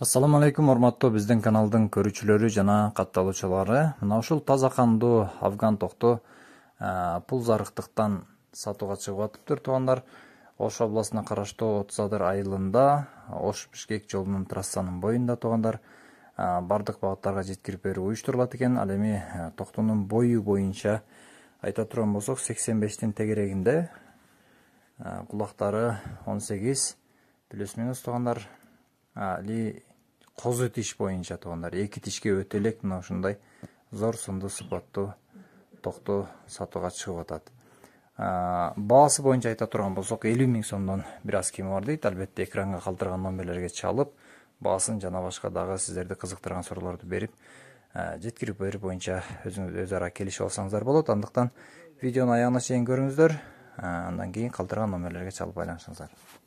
ассалам алейкум урматтуу биздин каналдын көрүүчүлөрү жана катталуучулары мына ушул таза кандуу афган токту пул зарыктыктан сатууга чыгып атыптыр туугандар ош областына караштуу отуз адыр айылында ош бишкек жолунун трассанын боюнда туугандар баардык багыттарга жеткирип берүү уюштурулат экен ал эми токтунун бою боюнча айта турган болсок сексен бештин тегерегинде кулактары он сегиз плюс минус туугандар козу тиш боюнча туугандар эки тишке өтө элек мына ушундай зор сынды сыпаттуу токту сатууга чыгып атат баасы боюнча айта турган болсок элүү миң сомдон бир аз бар дейт албетте экранга калтырган номерлерге чалып баасын жана башка дагы сиздерди кызыктырган суроолорду берип жеткирип берүү боюнча өз ара келишип алсаңыздар болот андыктан видеону аягына чейин көрүңүздөр андан кийин калтырган номерлерге чалып байланышыңыздар